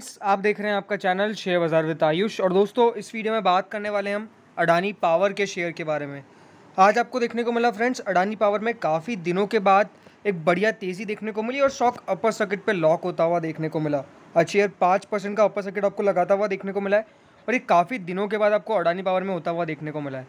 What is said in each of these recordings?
friends आप देख रहे हैं आपका चैनल शेयर बाज़ार विद आयुष और दोस्तों इस वीडियो में बात करने वाले हम अडानी पावर के शेयर के बारे में आज आपको देखने को मिला फ्रेंड्स अडानी पावर में काफ़ी दिनों के बाद एक बढ़िया तेज़ी देखने को मिली और शॉक अपर सर्किट पे लॉक होता हुआ देखने को मिला आज शेयर पाँच परसेंट का अपर सर्किट आपको लगाता हुआ देखने को मिला है और ये काफ़ी दिनों के बाद आपको अडानी पावर में होता हुआ देखने को मिला है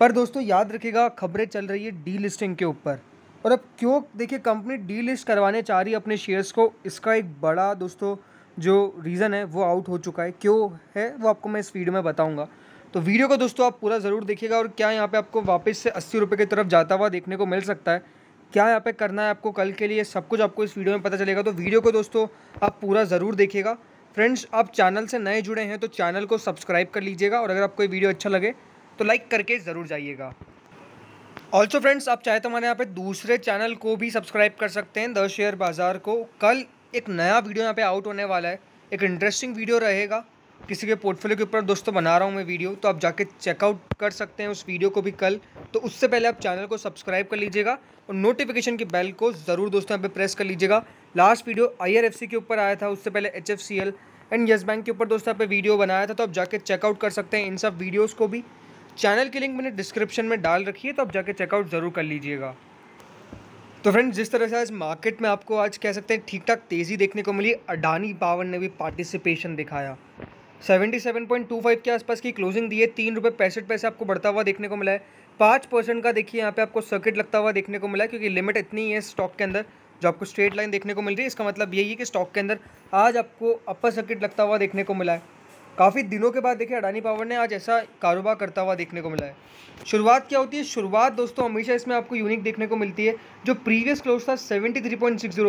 पर दोस्तों याद रखेगा खबरें चल रही है डी लिस्टिंग के ऊपर और अब क्यों देखिए कंपनी डी लिस्ट करवाने चाह रही है अपने शेयर्स को इसका एक बड़ा दोस्तों जो रीज़न है वो आउट हो चुका है क्यों है वो आपको मैं इस वीडियो में बताऊँगा तो वीडियो को दोस्तों आप पूरा ज़रूर देखिएगा और क्या यहाँ पे आपको वापस से अस्सी रुपये की तरफ जाता हुआ देखने को मिल सकता है क्या यहाँ पे करना है आपको कल के लिए सब कुछ आपको इस वीडियो में पता चलेगा तो वीडियो को दोस्तों आप पूरा ज़रूर देखिएगा फ्रेंड्स आप चैनल से नए जुड़े हैं तो चैनल को सब्सक्राइब कर लीजिएगा और अगर आपको ये वीडियो अच्छा लगे तो लाइक करके ज़रूर जाइएगा ऑल्सो फ्रेंड्स आप चाहे तो हमारे यहाँ पे दूसरे चैनल को भी सब्सक्राइब कर सकते हैं द शेयर बाज़ार को कल एक नया वीडियो यहाँ पे आउट होने वाला है एक इंटरेस्टिंग वीडियो रहेगा किसी के पोर्टफोलियो के ऊपर दोस्तों बना रहा हूँ मैं वीडियो तो आप जाके चेकआउट कर सकते हैं उस वीडियो को भी कल तो उससे पहले आप चैनल को सब्सक्राइब कर लीजिएगा और नोटिफिकेशन की बेल को ज़रूर दोस्तों यहाँ पे प्रेस कर लीजिएगा लास्ट वीडियो आई के ऊपर आया था उससे पहले एच एंड येस बैंक के ऊपर दोस्तों यहाँ पे वीडियो बनाया था तो आप जाके चेकआउट कर सकते हैं इन सब वीडियोज़ को भी चैनल की लिंक मैंने डिस्क्रिप्शन में डाल रखी है तो आप जाके चेकआउट ज़रूर कर लीजिएगा तो फ्रेंड्स जिस तरह से आज मार्केट में आपको आज कह सकते हैं ठीक ठाक तेज़ी देखने को मिली अडानी पावर ने भी पार्टिसिपेशन दिखाया 77.25 के आसपास की क्लोजिंग दी है तीन रुपये पैंसठ पैसे आपको बढ़ता हुआ देखने को मिला है पाँच परसेंट का देखिए यहाँ पे आपको सर्किट लगता हुआ देखने को मिला है क्योंकि लिमिट इतनी ही है स्टॉक के अंदर जो आपको स्ट्रेट लाइन देखने को मिल रही है इसका मतलब यही है कि स्टॉक के अंदर आज आपको अपर सर्किट लगता हुआ देखने को मिला है काफ़ी दिनों के बाद देखिए अडानी पावर ने आज ऐसा कारोबार करता हुआ देखने को मिला है शुरुआत क्या होती है शुरुआत दोस्तों हमेशा इसमें आपको यूनिक देखने को मिलती है जो प्रीवियस क्लोज था सेवेंटी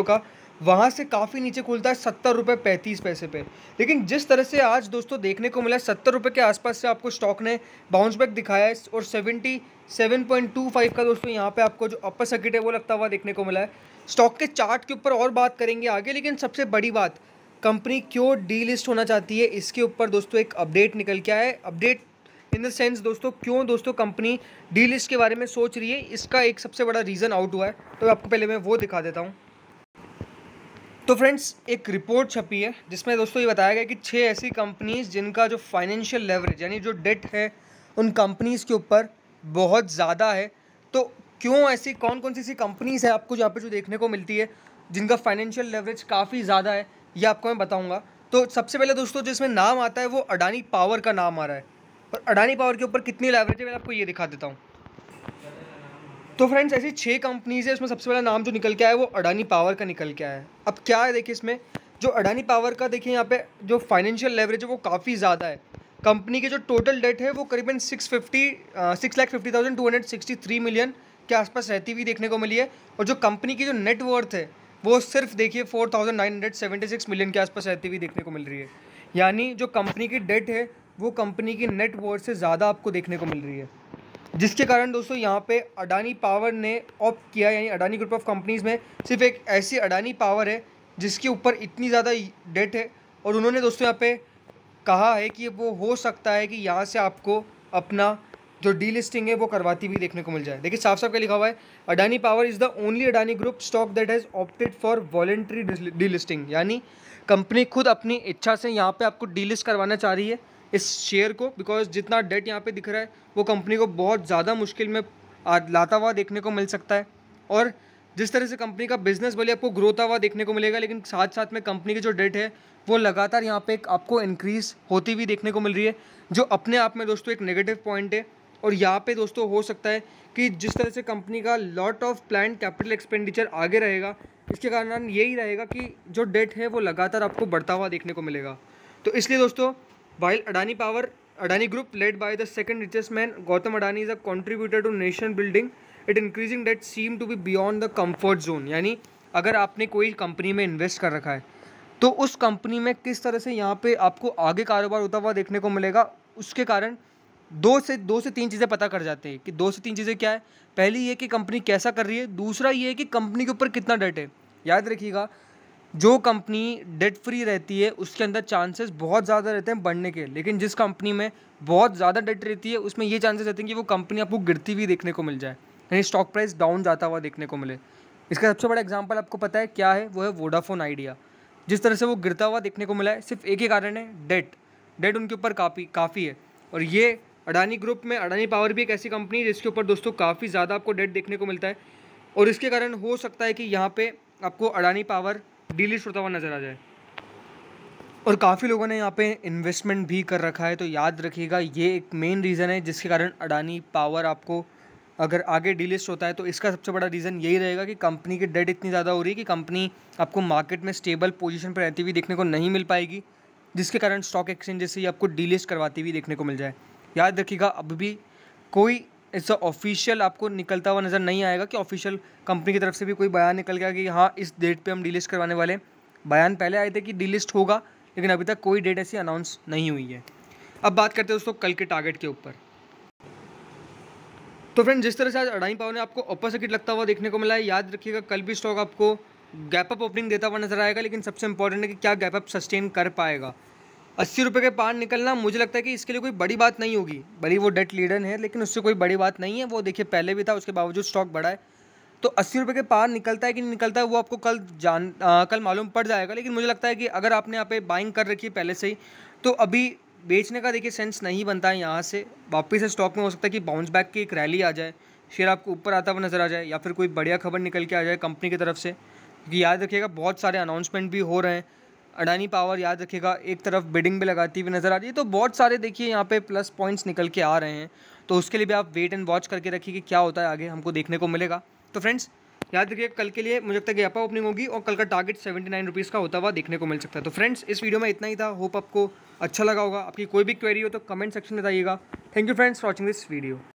का वहाँ से काफ़ी नीचे खुलता है सत्तर रुपये पैंतीस पैसे पे लेकिन जिस तरह से आज दोस्तों देखने को मिला है सत्तर रुपये के आसपास से आपको स्टॉक ने बाउंस बैक दिखाया है और seventy seven point two five का दोस्तों यहाँ पे आपको जो अपर सर्किट है वो लगता हुआ देखने को मिला है स्टॉक के चार्ट के ऊपर और बात करेंगे आगे लेकिन सबसे बड़ी बात कंपनी क्यों डी लिस्ट होना चाहती है इसके ऊपर दोस्तों एक अपडेट निकल के आया अपडेट इन द सेंस दोस्तों क्यों दोस्तों कंपनी डी लिस्ट के बारे में सोच रही है इसका एक सबसे बड़ा रीज़न आउट हुआ है तो आपको पहले मैं वो दिखा देता हूँ तो फ्रेंड्स एक रिपोर्ट छपी है जिसमें दोस्तों ये बताया गया कि छः ऐसी कंपनीज़ जिनका जो फाइनेंशियल लेवरेज यानी जो डेट है उन कंपनीज़ के ऊपर बहुत ज़्यादा है तो क्यों ऐसी कौन कौन सी सी कंपनीज़ है आपको जहाँ पे जो देखने को मिलती है जिनका फाइनेंशियल लेवरेज काफ़ी ज़्यादा है ये आपको मैं बताऊँगा तो सबसे पहले दोस्तों जिसमें नाम आता है वो अडानी पावर का नाम आ रहा है और अडानी पावर के ऊपर कितनी लेवरेज है मैं आपको ये दिखा देता हूँ तो फ्रेंड्स ऐसी छः कंपनीज है इसमें सबसे पहला नाम जो निकल के आया है वो अडानी पावर का निकल के आया है अब क्या है देखिए इसमें जो अडानी पावर का देखिए यहाँ पे जो फाइनेंशियल लेवरेज है वो काफ़ी ज़्यादा है कंपनी की जो टोटल डेट है वो करीबन six fifty six lakh fifty thousand two hundred sixty three million के आसपास रहती हुई देखने को मिली है और जो कंपनी की जो नेटवर्थ है वो सिर्फ देखिए 4,976 मिलियन के आसपास रहती हुई देखने को मिल रही है यानी जो कंपनी की डेट है वो कंपनी की नेट वर्थ से ज़्यादा आपको देखने को मिल रही है जिसके कारण दोस्तों यहाँ पे अडानी पावर ने ऑप्ट किया यानी अडानी ग्रुप ऑफ कंपनीज़ में सिर्फ एक ऐसी अडानी पावर है जिसके ऊपर इतनी ज़्यादा डेट है और उन्होंने दोस्तों यहाँ पे कहा है कि वो हो सकता है कि यहाँ से आपको अपना जो डीलिस्टिंग है वो करवाती भी देखने को मिल जाए देखिए साफ साफ क्या लिखा हुआ है Adani power is the only Adani group stock that has opted for voluntary delisting यानी कंपनी खुद अपनी इच्छा से यहाँ पे आपको डीलिस्ट करवाना चाह रही है इस शेयर को बिकॉज जितना डेट यहाँ पे दिख रहा है वो कंपनी को बहुत ज़्यादा मुश्किल में लाता हुआ देखने को मिल सकता है और जिस तरह से कंपनी का बिजनेस भले आपको ग्रोथ हुआ देखने को मिलेगा लेकिन साथ साथ में कंपनी की जो डेट है वो लगातार यहाँ पे आपको इंक्रीज़ होती हुई देखने को मिल रही है जो अपने आप में दोस्तों एक नेगेटिव पॉइंट है और यहाँ पे दोस्तों हो सकता है कि जिस तरह से कंपनी का lot of plan capital expenditure आगे रहेगा इसके कारण यही रहेगा कि जो डेट है वो लगातार आपको बढ़ता हुआ देखने को मिलेगा तो इसलिए दोस्तों while Adani power Adani group led by the second richest man Gautam Adani is a contributor to nation building it increasing debt seem to be beyond the comfort zone यानी अगर आपने कोई कंपनी में इन्वेस्ट कर रखा है तो उस कंपनी में किस तरह से यहाँ पे आपको आगे कारोबार होता हुआ देखने को मिलेगा उसके कारण दो से दो से तीन चीज़ें पता कर जाते हैं कि दो से तीन चीज़ें क्या है पहली ये कि कंपनी कैसा कर रही है दूसरा ये है कि कंपनी के ऊपर कितना डेट है याद रखिएगा जो कंपनी डेट फ्री रहती है उसके अंदर चांसेस बहुत ज़्यादा रहते हैं बढ़ने के लेकिन जिस कंपनी में बहुत ज़्यादा डेट रहती है उसमें ये चांसेस रहते हैं कि वो कंपनी आपको गिरती हुई देखने को मिल जाए यानी स्टॉक प्राइस डाउन जाता हुआ देखने को मिले इसका सबसे बड़ा एग्जाम्पल आपको पता है क्या है वो है वोडाफोन आइडिया जिस तरह से वो गिरता हुआ देखने को मिला है सिर्फ एक ही कारण है डेट डेट उनके ऊपर काफ़ी काफ़ी है और ये अडानी ग्रुप में अडानी पावर भी एक ऐसी कंपनी है जिसके ऊपर दोस्तों काफ़ी ज़्यादा आपको डेट देखने को मिलता है और इसके कारण हो सकता है कि यहाँ पे आपको अडानी पावर डीलिस्ट होता हुआ नज़र आ जाए और काफ़ी लोगों ने यहाँ पे इन्वेस्टमेंट भी कर रखा है तो याद रखिएगा ये एक मेन रीज़न है जिसके कारण अडानी पावर आपको अगर आगे डीलिस्ट होता है तो इसका सबसे बड़ा रीज़न यही रहेगा कि कंपनी की डेट इतनी ज़्यादा हो रही है कि कंपनी आपको मार्केट में स्टेबल पोजीशन पर रहती हुई देखने को नहीं मिल पाएगी जिसके कारण स्टॉक एक्सचेंज जैसे ही आपको डीलिस्ट करवाती हुई देखने को मिल जाए याद रखिएगा अब भी कोई ऐसा ऑफिशियल आपको निकलता हुआ नज़र नहीं आएगा कि ऑफिशियल कंपनी की तरफ से भी कोई बयान निकल गया कि हाँ इस डेट पे हम डिलिस्ट करवाने वाले बयान पहले आए थे कि डिलिस्ट होगा लेकिन अभी तक कोई डेट ऐसी अनाउंस नहीं हुई है अब बात करते हैं दोस्तों कल के टारगेट के ऊपर तो फ्रेंड जिस तरह से आज अढ़ाई पाव ने आपको अपर सर्किट लगता हुआ देखने को मिला है याद रखिएगा कल भी स्टॉक आपको गैप अप ओपनिंग देता हुआ नजर आएगा लेकिन सबसे इंपॉर्टेंट है कि क्या गैप अप सस्टेन कर पाएगा अस्सी रुपये के पार निकलना मुझे लगता है कि इसके लिए कोई बड़ी बात नहीं होगी भले वो डेट लीडर है लेकिन उससे कोई बड़ी बात नहीं है वो देखिए पहले भी था उसके बावजूद स्टॉक बढ़ा है तो अस्सी रुपये के पार निकलता है कि नहीं निकलता है वो आपको कल जान आ, कल मालूम पड़ जाएगा लेकिन मुझे लगता है कि अगर आपने यहाँ पे बाइंग कर रखी है पहले से ही तो अभी बेचने का देखिए सेंस नहीं बनता है यहाँ से वापस स्टॉक में हो सकता है कि बाउंस बैक की एक रैली आ जाए शेयर आपको ऊपर आता हुआ नज़र आ जाए या फिर कोई बढ़िया खबर निकल के आ जाए कंपनी की तरफ से क्योंकि याद रखिएगा बहुत सारे अनाउंसमेंट भी हो रहे हैं अडानी पावर याद रखेगा एक तरफ बिडिंग भी लगाती हुई नज़र आ रही है तो बहुत सारे देखिए यहाँ पे प्लस पॉइंट्स निकल के आ रहे हैं तो उसके लिए भी आप वेट एंड वॉच करके रखिए कि क्या होता है आगे हमको देखने को मिलेगा तो फ्रेंड्स याद रखिए कल के लिए मुझे लगता है अपा ओपनिंग होगी और कल का टारगेट सेवेंटी नाइन रुपीज़ का होता हुआ देखने को मिल सकता है तो फ्रेंड्स इस वीडियो में इतना ही था होप आपको अच्छा लगा होगा आपकी कोई भी क्वेरी हो तो कमेंट सेक्शन में बताइएगा thank you friends watching this video